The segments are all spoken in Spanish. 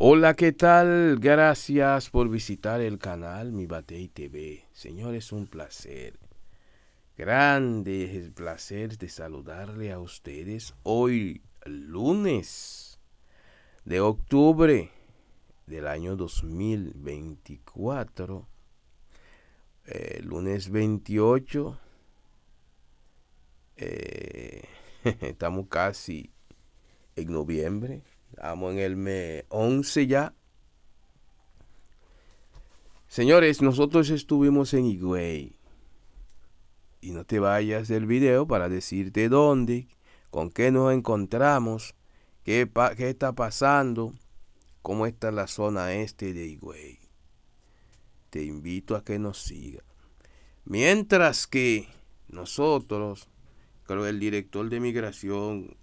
Hola, ¿qué tal? Gracias por visitar el canal Mi Batey TV. Señores, un placer. Grande placer de saludarle a ustedes hoy, lunes de octubre del año 2024. Eh, lunes 28. Eh, estamos casi en noviembre. Estamos en el mes 11 ya. Señores, nosotros estuvimos en Higüey. Y no te vayas del video para decirte dónde, con qué nos encontramos, qué, qué está pasando, cómo está la zona este de Higüey. Te invito a que nos sigas. Mientras que nosotros, creo el director de migración,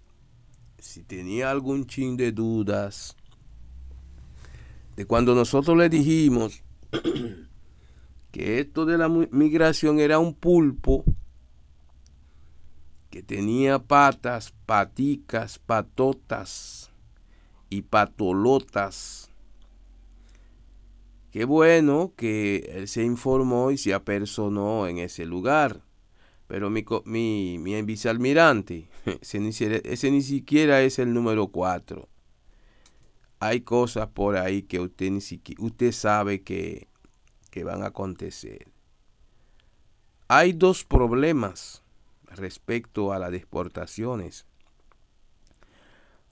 si tenía algún ching de dudas, de cuando nosotros le dijimos que esto de la migración era un pulpo que tenía patas, paticas, patotas y patolotas. Qué bueno que él se informó y se apersonó en ese lugar. Pero mi, vicealmirante, ese ni, siquiera es el número 4. Hay cosas por ahí que usted ni siquiera, usted sabe que, van a acontecer. Hay dos problemas respecto a las exportaciones.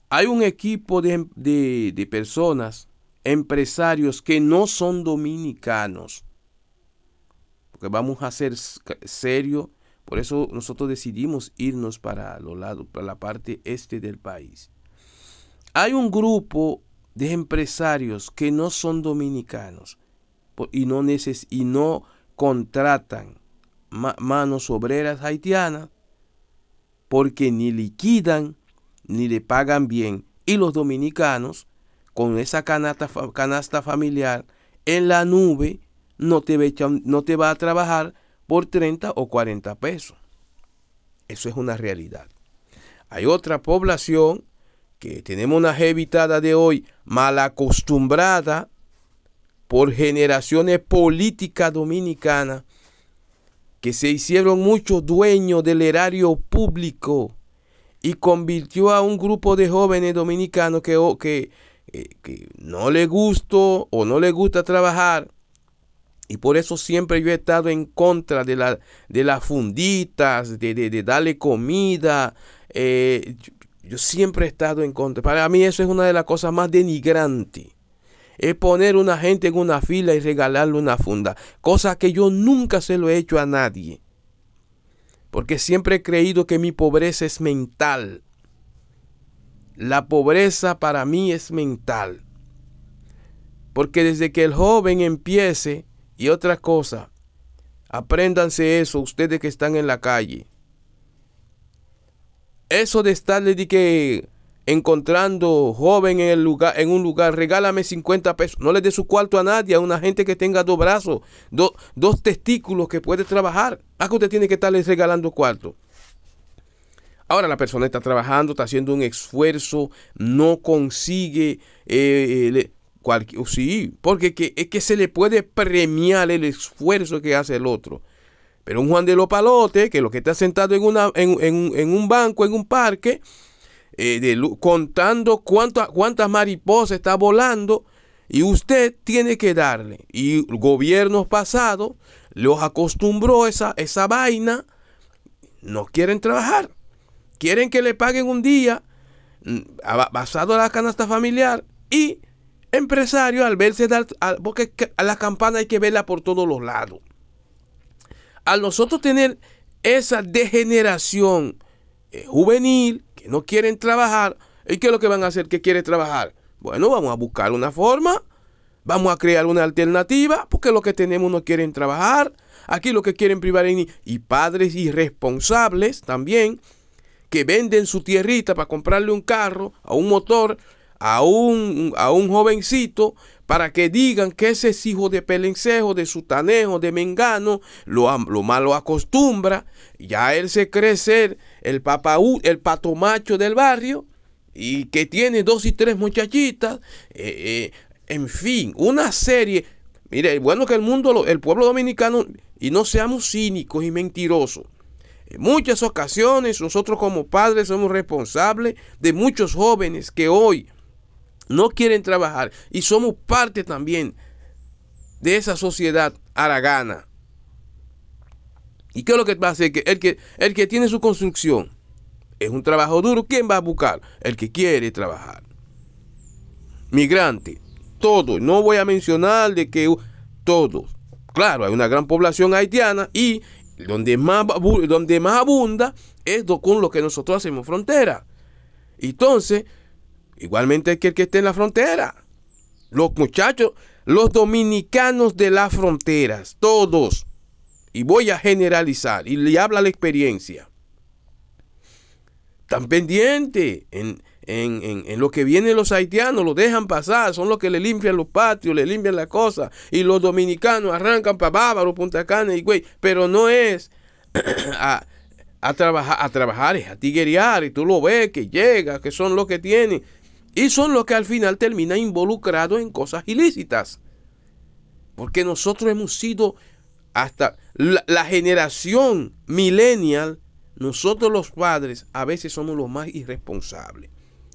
Hay un equipo de, de personas, empresarios que no son dominicanos. Porque vamos a ser serios por eso nosotros decidimos irnos para, los lados, para la parte este del país. Hay un grupo de empresarios que no son dominicanos y no, y no contratan manos obreras haitianas porque ni liquidan ni le pagan bien. Y los dominicanos, con esa canasta, canasta familiar en la nube, no te, van no te va a trabajar por 30 o 40 pesos. Eso es una realidad. Hay otra población que tenemos una evitada de hoy mal acostumbrada por generaciones políticas dominicanas que se hicieron muchos dueños del erario público y convirtió a un grupo de jóvenes dominicanos que, oh, que, eh, que no le gustó o no le gusta trabajar y por eso siempre yo he estado en contra de, de las funditas, de, darle comida. Eh, yo, siempre he estado en contra. Para mí eso es una de las cosas más denigrantes. Es poner una gente en una fila y regalarle una funda. Cosa que yo nunca se lo he hecho a nadie. Porque siempre he creído que mi pobreza es mental. La pobreza para mí es mental. Porque desde que el joven empiece y otra cosa, apréndanse eso ustedes que están en la calle. Eso de estarle di que encontrando joven en, el lugar, en un lugar, regálame 50 pesos. No le dé su cuarto a nadie, a una gente que tenga dos brazos, dos testículos que puede trabajar. ¿A ah, qué usted tiene que estarle regalando cuarto? Ahora la persona está trabajando, está haciendo un esfuerzo, no consigue eh, eh, sí, porque es que se le puede premiar el esfuerzo que hace el otro. Pero un Juan de los Palotes, que lo que está sentado en, un banco, en un parque, eh, contando cuántas mariposas está volando, y usted tiene que darle. Y gobiernos pasado los acostumbró esa, esa vaina, no quieren trabajar. Quieren que le paguen un día mm, basado en la canasta familiar y empresario al verse a, la campana hay que verla por todos los lados. Al nosotros tener esa degeneración eh, juvenil, que no quieren trabajar, ¿y qué es lo que van a hacer que quiere trabajar? Bueno, vamos a buscar una forma, vamos a crear una alternativa, porque lo que tenemos no quieren trabajar. Aquí lo que quieren privar en, y padres irresponsables también, que venden su tierrita para comprarle un carro, a un motor, a un, a un jovencito para que digan que ese es hijo de pelencejo, de sutanejo, de mengano, lo, lo malo acostumbra, ya él se cree ser el, papá el pato macho del barrio y que tiene dos y tres muchachitas, eh, eh, en fin, una serie. Mire, bueno que el mundo, el pueblo dominicano, y no seamos cínicos y mentirosos. En muchas ocasiones nosotros como padres somos responsables de muchos jóvenes que hoy no quieren trabajar. Y somos parte también de esa sociedad aragana. ¿Y qué es lo que va a hacer? Que el que, el que tiene su construcción es un trabajo duro. ¿Quién va a buscar? El que quiere trabajar. Migrante. Todos. No voy a mencionar de que todos. Claro, hay una gran población haitiana y donde más, donde más abunda es con lo que nosotros hacemos frontera. Entonces, Igualmente que el que esté en la frontera. Los muchachos, los dominicanos de las fronteras, todos. Y voy a generalizar y le habla la experiencia. Están pendientes en, lo que vienen los haitianos, lo dejan pasar, son los que le limpian los patios, le limpian las cosas. Y los dominicanos arrancan para Bávaro, Punta Cana y güey. Pero no es a, trabajar, a trabajar, es a tiguerear. Y tú lo ves que llega, que son los que tienen. Y son los que al final terminan involucrados en cosas ilícitas. Porque nosotros hemos sido hasta la, generación millennial, nosotros los padres a veces somos los más irresponsables.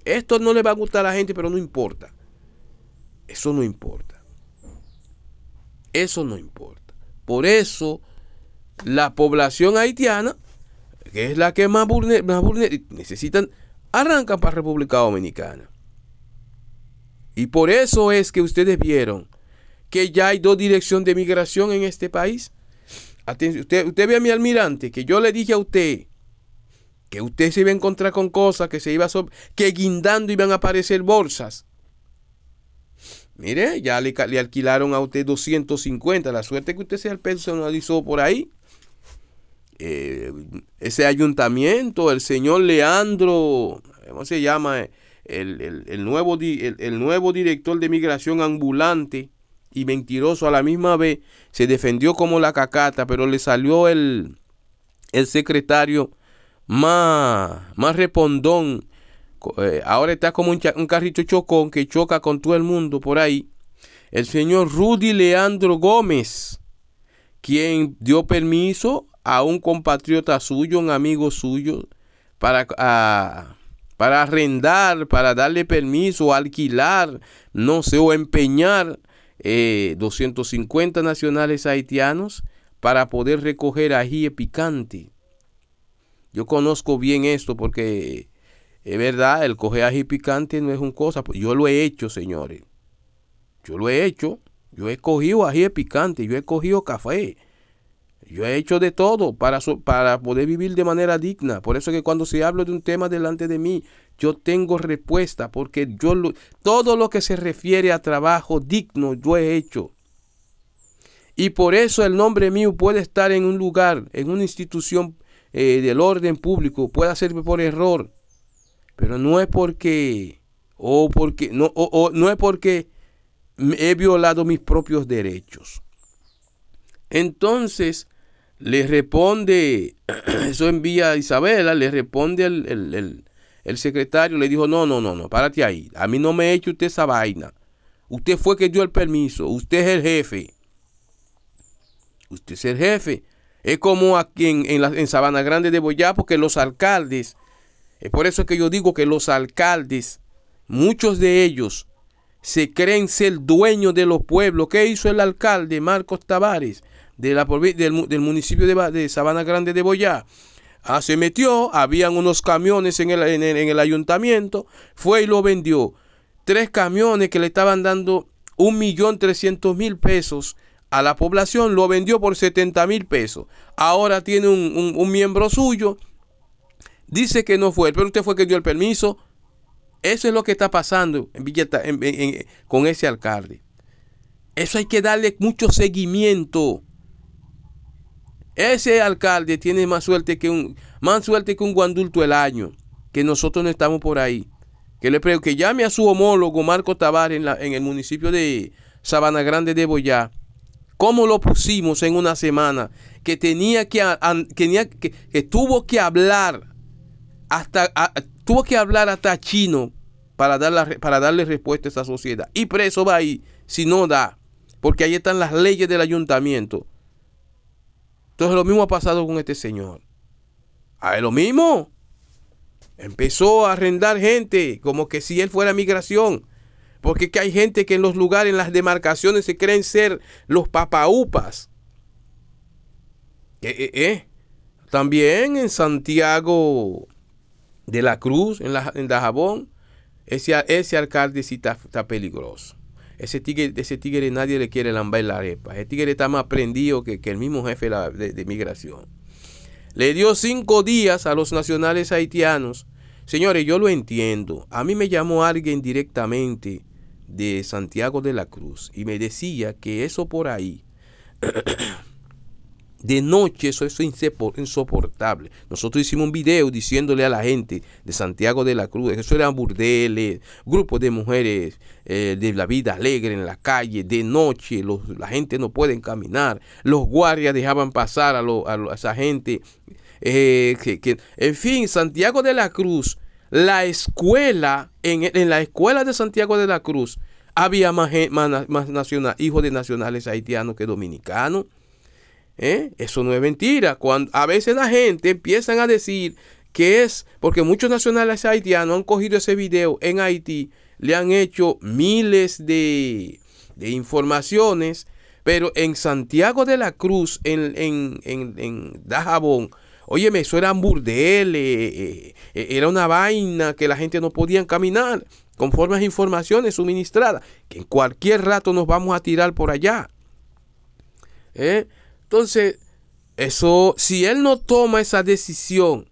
Esto no le va a gustar a la gente, pero no importa. Eso no importa. Eso no importa. Por eso la población haitiana, que es la que más, necesitan, arrancan para República Dominicana. Y por eso es que ustedes vieron que ya hay dos direcciones de migración en este país. usted, usted ve a mi almirante, que yo le dije a usted que usted se iba a encontrar con cosas, que se iba que guindando iban a aparecer bolsas. Mire, ya le, alquilaron a usted 250. La suerte que usted se personalizó por ahí. Eh, ese ayuntamiento, el señor Leandro, ¿cómo se llama? el, nuevo, el nuevo director de migración ambulante y mentiroso a la misma vez, se defendió como la cacata, pero le salió el, secretario más, más respondón. Eh, ahora está como un, carrito chocón que choca con todo el mundo por ahí. El señor Rudy Leandro Gómez, quien dio permiso a un compatriota suyo, un amigo suyo, para ah, para arrendar, para darle permiso, alquilar, no sé, o empeñar 250 eh, nacionales haitianos para poder recoger ají picante. Yo conozco bien esto porque es verdad, el coger ají picante no es un cosa. Pues, yo lo he hecho, señores. Yo lo he hecho. Yo he cogido ají picante, yo he cogido café, yo he hecho de todo para, para poder vivir de manera digna. Por eso que cuando se habla de un tema delante de mí, yo tengo respuesta, porque yo todo lo que se refiere a trabajo digno, yo he hecho. Y por eso el nombre mío puede estar en un lugar, en una institución eh, del orden público, puede hacerme por error. Pero no es porque, o porque, no, no es porque he violado mis propios derechos. Entonces, le responde, eso envía a Isabela, le responde el, el, secretario, le dijo, no, no, no, no, párate ahí, a mí no me eche usted esa vaina. Usted fue que dio el permiso, usted es el jefe. Usted es el jefe. Es como aquí en, en, en Sabana Grande de Boyá, porque los alcaldes, es por eso que yo digo que los alcaldes, muchos de ellos, se creen ser dueños de los pueblos. ¿Qué hizo el alcalde Marcos Tavares? de la, del, municipio de, Sabana Grande de Boyá. Ah, se metió, habían unos camiones en el, en, el, ayuntamiento, fue y lo vendió. Tres camiones que le estaban dando un millón trescientos mil pesos a la población, lo vendió por 70 mil pesos. Ahora tiene un, miembro suyo. Dice que no fue pero usted fue que dio el permiso. Eso es lo que está pasando en con ese alcalde. Eso hay que darle mucho seguimiento. Ese alcalde tiene más suerte que un, más suerte que un guandulto el año, que nosotros no estamos por ahí. Que le prego que llame a su homólogo Marco Tabar en, el municipio de Sabana Grande de Boyá. ¿Cómo lo pusimos en una semana? Que tenía que, que, tuvo que hablar hasta tuvo que hablar hasta chino para, para darle respuesta a esa sociedad. Y preso va ahí si no da, porque ahí están las leyes del ayuntamiento. Entonces lo mismo ha pasado con este señor. A ah, ver, lo mismo. Empezó a arrendar gente como que si él fuera migración. Porque que hay gente que en los lugares, en las demarcaciones, se creen ser los papaupas. Eh, eh, eh. También en Santiago de la Cruz, en la, en Dajabón, ese, ese alcalde sí está peligroso. Ese tigre, nadie le quiere lamber la arepa. Ese tigre está más prendido que, el mismo jefe de migración. Le dio cinco días a los nacionales haitianos. Señores, yo lo entiendo. A mí me llamó alguien directamente de Santiago de la Cruz y me decía que eso por ahí de noche eso, es insoportable. Nosotros hicimos un video diciéndole a la gente de Santiago de la Cruz, eso eran burdeles, grupos de mujeres eh, de la vida alegre en la calle, de noche, la gente no puede caminar, los guardias dejaban pasar a, lo, a, esa gente. Eh, en fin, Santiago de la Cruz, la escuela, en, la escuela de Santiago de la Cruz, había más, más, hijos de nacionales haitianos que dominicanos. ¿Eh? Eso no es mentira. Cuando, a veces la gente empiezan a decir que es porque muchos nacionales haitianos han cogido ese video en Haití, le han hecho miles de, informaciones, pero en Santiago de la Cruz, en, en, en, en Dajabón, oye eso era burdeles, eh, eh, era una vaina que la gente no podía caminar, conforme a informaciones suministradas, que en cualquier rato nos vamos a tirar por allá. Entonces, eso, si él no toma esa decisión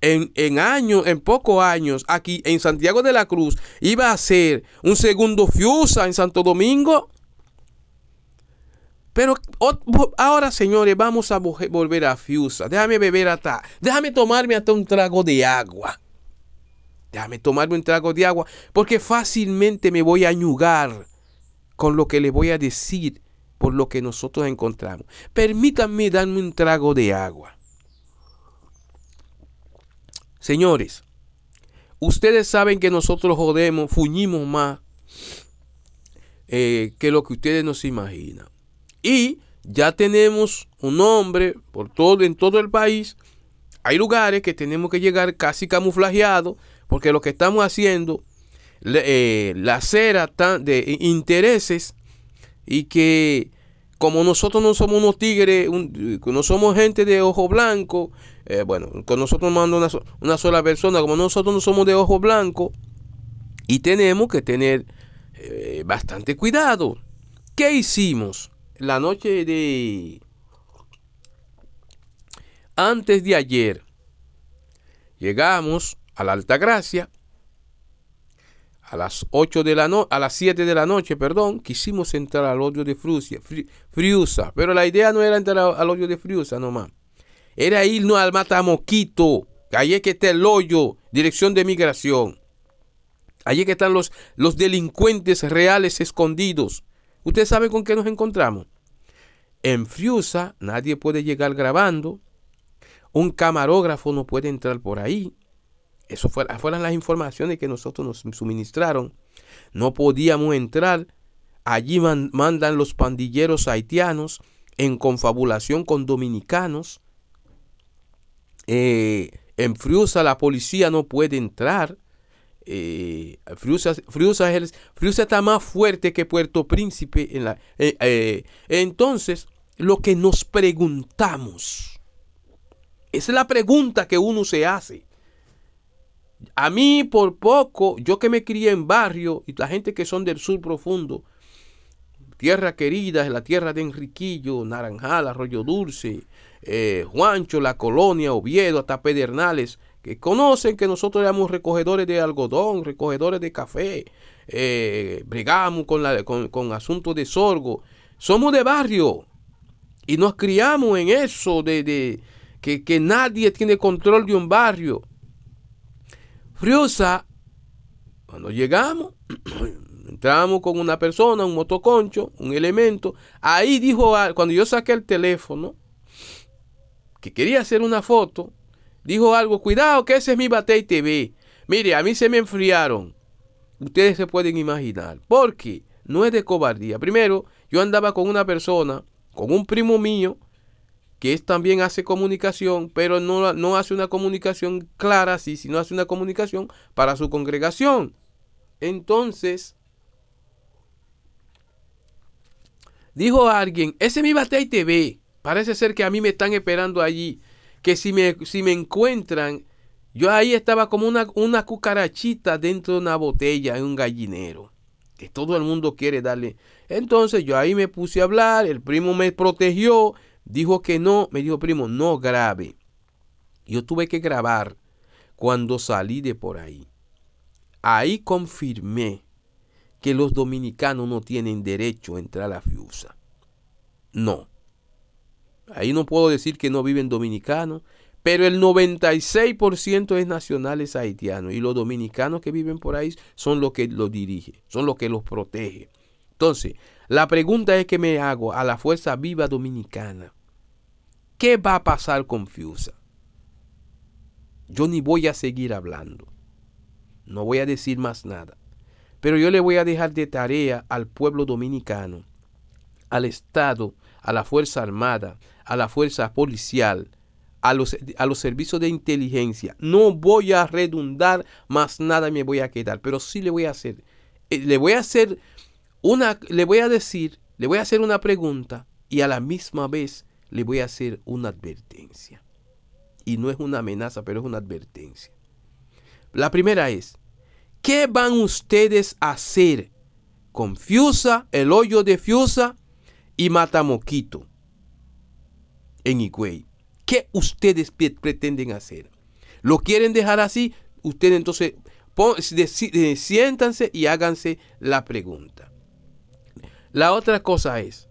en, en años, en pocos años, aquí en Santiago de la Cruz, iba a ser un segundo Fiusa en Santo Domingo. Pero ahora, señores, vamos a volver a Fiusa. Déjame beber hasta, déjame tomarme hasta un trago de agua. Déjame tomarme un trago de agua, porque fácilmente me voy a añugar con lo que le voy a decir por lo que nosotros encontramos. Permítanme darme un trago de agua. Señores, ustedes saben que nosotros jodemos, fuñimos más eh, que lo que ustedes nos imaginan. Y ya tenemos un nombre por todo, en todo el país. Hay lugares que tenemos que llegar casi camuflajeados porque lo que estamos haciendo, eh, la cera de intereses y que como nosotros no somos unos tigres, no somos gente de ojo blanco, eh, bueno, con nosotros manda una, sola persona, como nosotros no somos de ojo blanco, y tenemos que tener eh, bastante cuidado. ¿Qué hicimos la noche de... Antes de ayer, llegamos a la Alta Gracia, a las 8 de la a las 7 de la noche, perdón, quisimos entrar al hoyo de Frusia, Friusa, pero la idea no era entrar al hoyo de Friusa nomás. Era irnos al Matamoquito, que allí que está el hoyo, dirección de migración. Allí que están los, los delincuentes reales escondidos. Ustedes saben con qué nos encontramos. En Friusa nadie puede llegar grabando. Un camarógrafo no puede entrar por ahí. Eso fueron las informaciones que nosotros nos suministraron. No podíamos entrar. Allí mandan los pandilleros haitianos en confabulación con dominicanos. Eh, en Friusa la policía no puede entrar. Eh, Friusa, está más fuerte que Puerto Príncipe. En la, eh, entonces, lo que nos preguntamos, esa es la pregunta que uno se hace. A mí por poco, yo que me crié en barrio y la gente que son del sur profundo, tierra querida, la tierra de Enriquillo, Naranjal, Arroyo Dulce, eh, Juancho, La Colonia, Oviedo, hasta Pedernales, que conocen que nosotros éramos recogedores de algodón, recogedores de café, eh, ...bregamos brigamos con, con, con asuntos de sorgo. Somos de barrio y nos criamos en eso de, que, que nadie tiene control de un barrio. Friosa, cuando llegamos, entramos con una persona, un motoconcho, un elemento. Ahí dijo, cuando yo saqué el teléfono, que quería hacer una foto, dijo algo, cuidado que ese es mi Batey TV. Mire, a mí se me enfriaron. Ustedes se pueden imaginar. Porque no es de cobardía. Primero, yo andaba con una persona, con un primo mío, que es, también hace comunicación, pero no, no hace una comunicación clara, sí, sino hace una comunicación para su congregación. Entonces, dijo alguien, ese es mi Batey TV, parece ser que a mí me están esperando allí, que si me, si me encuentran, yo ahí estaba como una, una cucarachita dentro de una botella, en un gallinero que todo el mundo quiere darle. Entonces yo ahí me puse a hablar, el primo me protegió, Dijo que no, me dijo primo, no grabe. Yo tuve que grabar cuando salí de por ahí. Ahí confirmé que los dominicanos no tienen derecho a entrar a la FIUSA. No. Ahí no puedo decir que no viven dominicanos, pero el 96% es nacionales haitianos y los dominicanos que viven por ahí son los que los dirigen, son los que los protegen. Entonces, la pregunta es que me hago a la Fuerza Viva Dominicana. ¿Qué va a pasar con Fiusa? Yo ni voy a seguir hablando. No voy a decir más nada. Pero yo le voy a dejar de tarea al pueblo dominicano, al Estado, a la Fuerza Armada, a la Fuerza Policial, a los, a los, servicios de inteligencia. No voy a redundar más nada, me voy a quedar, pero sí le voy a hacer. Eh, le voy a hacer una, le voy a decir, le voy a hacer una pregunta y a la misma vez le voy a hacer una advertencia. Y no es una amenaza, pero es una advertencia. La primera es, ¿qué van ustedes a hacer con Fiusa, el hoyo de Fiusa y Matamoquito en Higüey? ¿Qué ustedes pretenden hacer? ¿Lo quieren dejar así? Ustedes entonces eh, siéntanse y háganse la pregunta. La otra cosa es,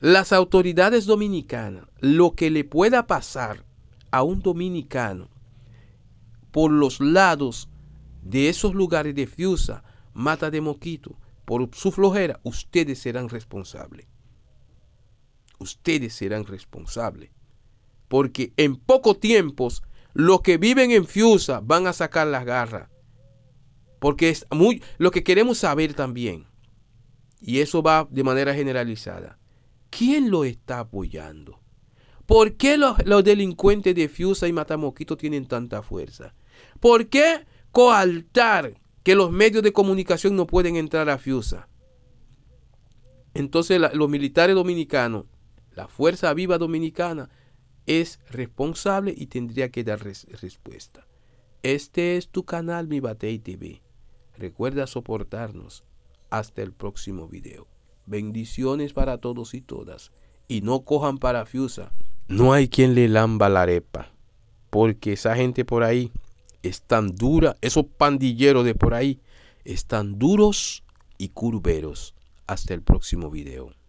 las autoridades dominicanas, lo que le pueda pasar a un dominicano por los lados de esos lugares de Fiusa, Mata de Moquito, por su flojera, ustedes serán responsables. Ustedes serán responsables. Porque en poco tiempo, los que viven en Fiusa van a sacar las garras. Porque es muy, lo que queremos saber también y eso va de manera generalizada, ¿quién lo está apoyando? ¿Por qué los, delincuentes de Fiusa y Matamoquito tienen tanta fuerza? ¿Por qué coaltar que los medios de comunicación no pueden entrar a Fiusa? Entonces los militares dominicanos, la Fuerza Viva Dominicana, es responsable y tendría que dar respuesta. Este es tu canal Mi TV. Recuerda soportarnos. Hasta el próximo video. Bendiciones para todos y todas. Y no cojan parafusa. No hay quien le lamba la arepa. Porque esa gente por ahí es tan dura. Esos pandilleros de por ahí están duros y curberos. Hasta el próximo video.